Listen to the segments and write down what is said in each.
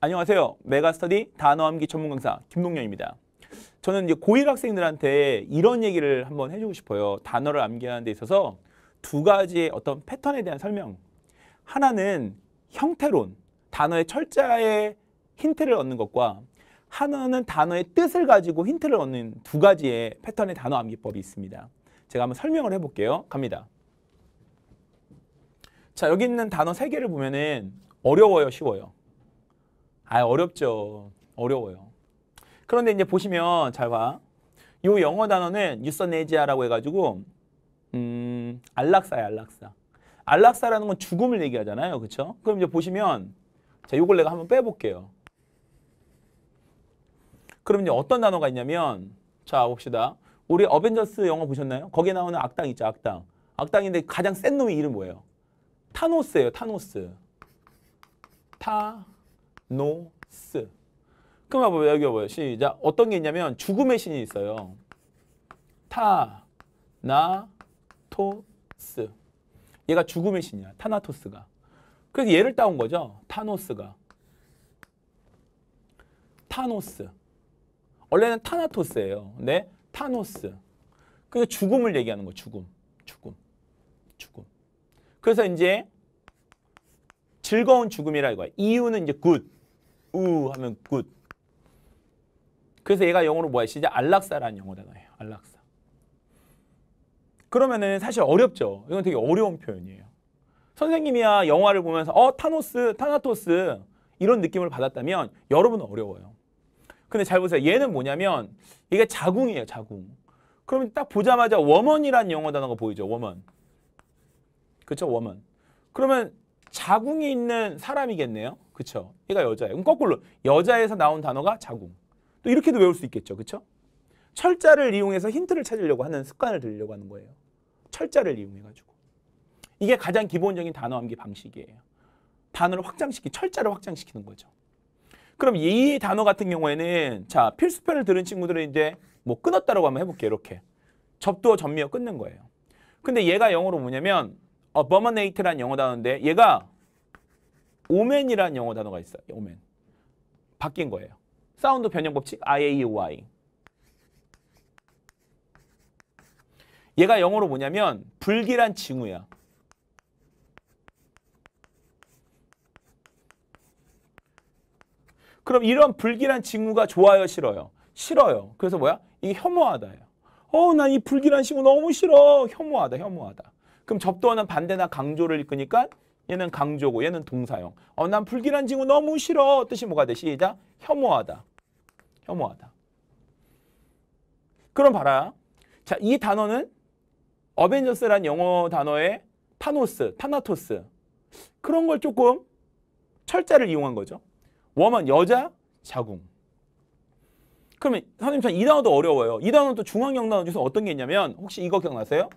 안녕하세요. 메가스터디 단어암기 전문 강사 김동영입니다. 저는 이제 고1 학생들한테 이런 얘기를 한번 해주고 싶어요. 단어를 암기하는 데 있어서 두 가지의 어떤 패턴에 대한 설명. 하나는 형태론, 단어의 철자에 힌트를 얻는 것과 하나는 단어의 뜻을 가지고 힌트를 얻는 두 가지의 패턴의 단어 암기법이 있습니다. 제가 한번 설명을 해볼게요. 갑니다. 자, 여기 있는 단어 세개를 보면은 어려워요, 쉬워요? 아, 어렵죠. 어려워요. 그런데 이제 보시면 잘 봐. 요 영어 단어는 유서네지아라고 해가지고 음, 안락사야 안락사. 안락사라는 건 죽음을 얘기하잖아요. 그렇죠? 그럼 이제 보시면 자, 요걸 내가 한번 빼볼게요. 그럼 이제 어떤 단어가 있냐면 자, 봅시다. 우리 어벤져스 영화 보셨나요? 거기에 나오는 악당 있죠, 악당. 악당인데 가장 센 놈의 이름 뭐예요? 타노스예요, 타노스. 타 노스. 그럼 봐봐 여기 봐요 시작. 어떤 게 있냐면 죽음의 신이 있어요. 타, 나, 토, 스. 얘가 죽음의 신이야. 타나토스가. 그래서 얘를 따온 거죠. 타노스가. 타노스. 원래는 타나토스예요. 근 타노스. 그게 죽음을 얘기하는 거 죽음. 죽음. 죽음. 그래서 이제 즐거운 죽음이라 이거야. 이유는 이제 굿. 우 하면 굿. 그래서 얘가 영어로 뭐야? 시작 안락사라는 영어 단어예요. 안락사. 그러면은 사실 어렵죠. 이건 되게 어려운 표현이에요. 선생님이야 영화를 보면서 어 타노스, 타나토스 이런 느낌을 받았다면 여러분은 어려워요. 근데 잘 보세요. 얘는 뭐냐면 이게 자궁이에요. 자궁. 그럼 딱 보자마자 워먼이란 영어 단어가 보이죠. 워먼. 그렇죠? 워먼. 그러면 자궁이 있는 사람이겠네요. 그렇죠? 얘가 여자예요. 그럼 거꾸로 여자에서 나온 단어가 자궁. 또 이렇게도 외울 수 있겠죠. 그렇 철자를 이용해서 힌트를 찾으려고 하는 습관을 들으려고 하는 거예요. 철자를 이용해 가지고. 이게 가장 기본적인 단어 암기 방식이에요. 단어를 확장시키 철자를 확장시키는 거죠. 그럼 이 단어 같은 경우에는 자, 필수편을 들은 친구들은 이제 뭐 끊었다라고 한번 해 볼게요. 이렇게. 접두어 전미어 끊는 거예요. 근데 얘가 영어로 뭐냐면 abominate란 영어 단어인데 얘가 오멘이라는 영어 단어가 있어요. 오맨. 바뀐 거예요. 사운드 변형 법칙 I, A, O, I. 얘가 영어로 뭐냐면 불길한 징후야. 그럼 이런 불길한 징후가 좋아요, 싫어요? 싫어요. 그래서 뭐야? 이게 혐오하다예요. 어, 난 이 불길한 징후 너무 싫어. 혐오하다, 혐오하다. 그럼 접두어는 반대나 강조를 이끄니까 얘는 강조고 얘는 동사형. 어, 난 불길한 징후 너무 싫어. 뜻이 뭐가 돼? 시작. 혐오하다. 혐오하다. 그럼 봐라. 자, 이 단어는 어벤져스란 영어 단어의 타노스, 타나토스 그런 걸 조금 철자를 이용한 거죠. 워먼, 여자, 자궁. 그러면 선생님 이 단어도 어려워요. 이 단어도 중앙 영단어 중에서 어떤 게 있냐면 혹시 이거 기억나세요?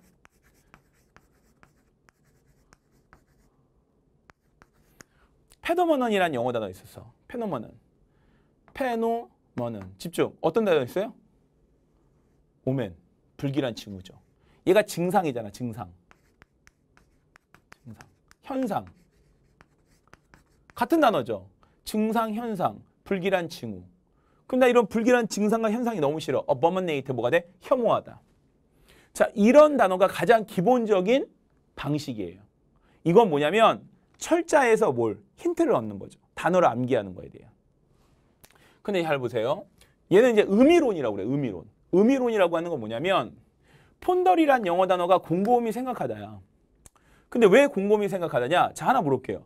페노머넌이라는 영어 단어 있었어. 페노머넌. 페노머넌. 집중. 어떤 단어 있어요? 오멘. 불길한 친구죠. 얘가 증상이잖아. 증상. 증상. 현상. 같은 단어죠. 증상, 현상. 불길한 징후. 근데 이런 불길한 증상과 현상이 너무 싫어. a b o m i n 뭐가 돼? 혐오하다. 자, 이런 단어가 가장 기본적인 방식이에요. 이건 뭐냐면 철자에서 뭘 힌트를 얻는 거죠. 단어를 암기하는 거에 대해. 근데 잘 보세요. 얘는 이제 의미론이라고 그래요. 의미론. 의미론이라고 하는 건 뭐냐면 폰더리란 영어 단어가 곰곰이 생각하다야. 근데 왜 곰곰이 생각하다냐? 자 하나 물어볼게요.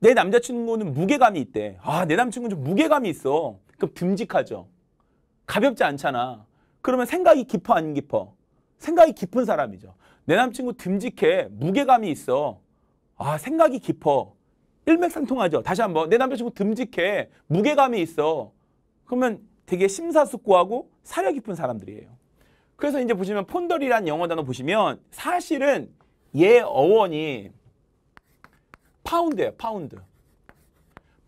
내 남자친구는 무게감이 있대. 아, 내 남친구는 좀 무게감이 있어. 그럼 듬직하죠. 가볍지 않잖아. 그러면 생각이 깊어 안 깊어? 생각이 깊은 사람이죠. 내 남친구 듬직해. 무게감이 있어. 아 생각이 깊어 일맥상통하죠 다시 한번 내 남자친구 듬직해 무게감이 있어 그러면 되게 심사숙고하고 사려 깊은 사람들이에요 그래서 이제 보시면 폰더리란 영어 단어 보시면 사실은 얘 어원이 파운드예요 파운드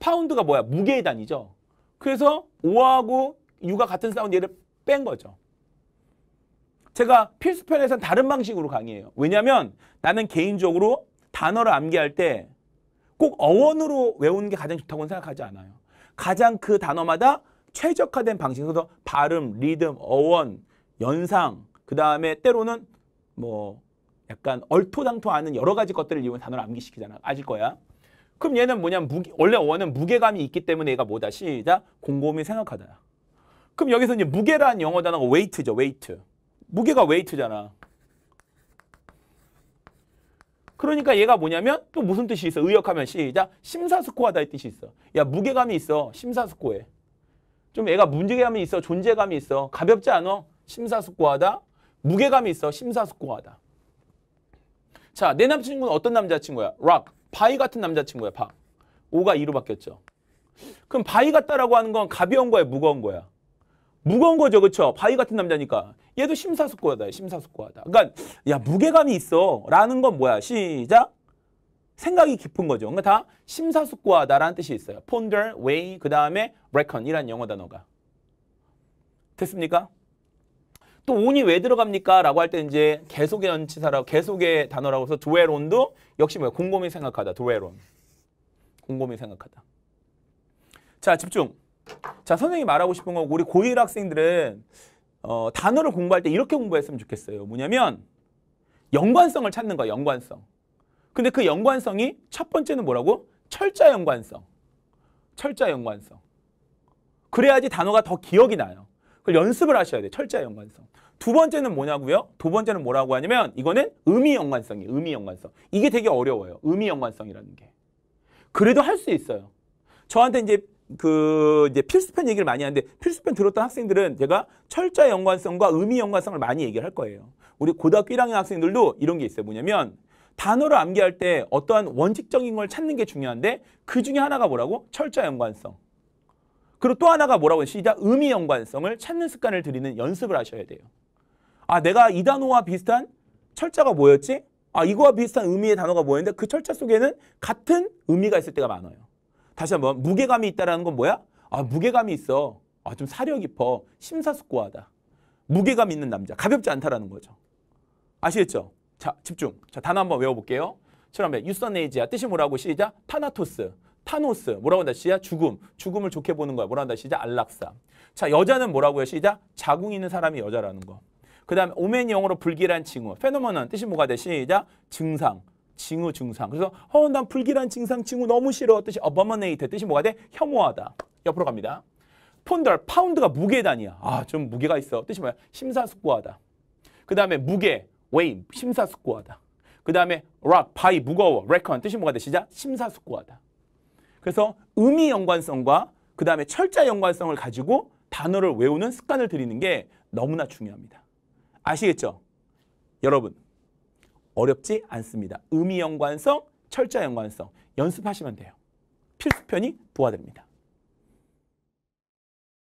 파운드가 뭐야 무게의 단위죠 그래서 오하고 유가 같은 사운드 얘를 뺀 거죠 제가 필수편에선 다른 방식으로 강의해요 왜냐하면 나는 개인적으로 단어를 암기할 때 꼭 어원으로 외우는 게 가장 좋다고 생각하지 않아요. 가장 그 단어마다 최적화된 방식, 으로서 발음, 리듬, 어원, 연상, 그 다음에 때로는 뭐 약간 얼토당토하는 여러 가지 것들을 이용해 단어를 암기시키잖아. 아실 거야. 그럼 얘는 뭐냐면 무게, 원래 어원은 무게감이 있기 때문에 얘가 뭐다. 시작. 곰곰이 생각하다. 그럼 여기서 이제 무게란 영어 단어가 웨이트죠. 웨이트. 무게가 웨이트잖아. 그러니까 얘가 뭐냐면 또 무슨 뜻이 있어? 의역하면 시작. 심사숙고하다 이 뜻이 있어. 야 무게감이 있어. 심사숙고해. 좀 애가 문제감이 있어. 존재감이 있어. 가볍지 않아. 심사숙고하다. 무게감이 있어. 심사숙고하다. 자, 내 남자친구는 어떤 남자친구야? 락. 바위 같은 남자친구야. 바. 오가 이로 바뀌었죠. 그럼 바위 같다라고 하는 건 가벼운 거야? 무거운 거야? 무거운 거죠. 그렇죠? 바위 같은 남자니까. 얘도 심사숙고하다. 심사숙고하다. 그러니까 야 무게감이 있어. 라는 건 뭐야. 시작. 생각이 깊은 거죠. 그러니까 다 심사숙고하다라는 뜻이 있어요. ponder, weigh, 그 다음에 r e c k o n 이란 영어 단어가. 됐습니까? 또 on이 왜 들어갑니까? 라고 할 때 이제 계속의 연치사라고 계속의 단어라고 해서 do a l 도 역시 뭐야? 곰곰이 생각하다. do a l 곰곰이 생각하다. 자 집중. 자, 선생님이 말하고 싶은 건 우리 고1 학생들은 어, 단어를 공부할 때 이렇게 공부했으면 좋겠어요. 뭐냐면 연관성을 찾는 거야, 연관성. 근데 그 연관성이 첫 번째는 뭐라고? 철자 연관성. 철자 연관성. 그래야지 단어가 더 기억이 나요. 그걸 연습을 하셔야 돼. 철자 연관성. 두 번째는 뭐냐고요? 두 번째는 뭐라고 하냐면 이거는 의미 연관성이에요. 의미 연관성. 이게 되게 어려워요. 의미 연관성이라는 게. 그래도 할 수 있어요. 저한테 이제 그 이제 필수편 얘기를 많이 하는데 필수편 들었던 학생들은 제가 철자 연관성과 의미 연관성을 많이 얘기를 할 거예요. 우리 고등학교 1학년 학생들도 이런 게 있어요. 뭐냐면 단어를 암기할 때 어떠한 원칙적인 걸 찾는 게 중요한데 그 중에 하나가 뭐라고? 철자 연관성. 그리고 또 하나가 뭐라고? 시작 의미 연관성을 찾는 습관을 들이는 연습을 하셔야 돼요. 아 내가 이 단어와 비슷한 철자가 뭐였지? 아 이거와 비슷한 의미의 단어가 뭐였는데 그 철자 속에는 같은 의미가 있을 때가 많아요. 다시 한번 무게감이 있다라는 건 뭐야? 아 무게감이 있어. 아 좀 사려 깊어. 심사숙고하다. 무게감 있는 남자. 가볍지 않다라는 거죠. 아시겠죠? 자 집중. 자 단어 한번 외워볼게요. 처음에 유선에이지야 뜻이 뭐라고 시작. 타나토스. 타노스. 뭐라고 한다 시작. 죽음. 죽음을 좋게 보는 거야. 뭐라고 한다 시작. 안락사. 자 여자는 뭐라고요 시작. 자궁 있는 사람이 여자라는 거. 그 다음에 오맨 영어로 불길한 징후. 페노먼은 뜻이 뭐가 돼 시작. 증상. 징후 증상. 그래서 어, 난 불길한 증상 징후 너무 싫어. 뜻이 abominate. 뜻이 뭐가 돼? 혐오하다. 옆으로 갑니다. 폰달 파운드가 무게 단위야. 아, 좀 무게가 있어. 뜻이 뭐야? 심사숙고하다. 그다음에 무게 웨이 심사숙고하다. 그다음에 rock 바위 무거워. reckon 뜻이 뭐가 돼? 시작. 심사숙고하다. 그래서 의미 연관성과 그다음에 철자 연관성을 가지고 단어를 외우는 습관을 들이는 게 너무나 중요합니다. 아시겠죠? 여러분 어렵지 않습니다. 의미 연관성, 철자 연관성 연습하시면 돼요. 필수편이 부과됩니다.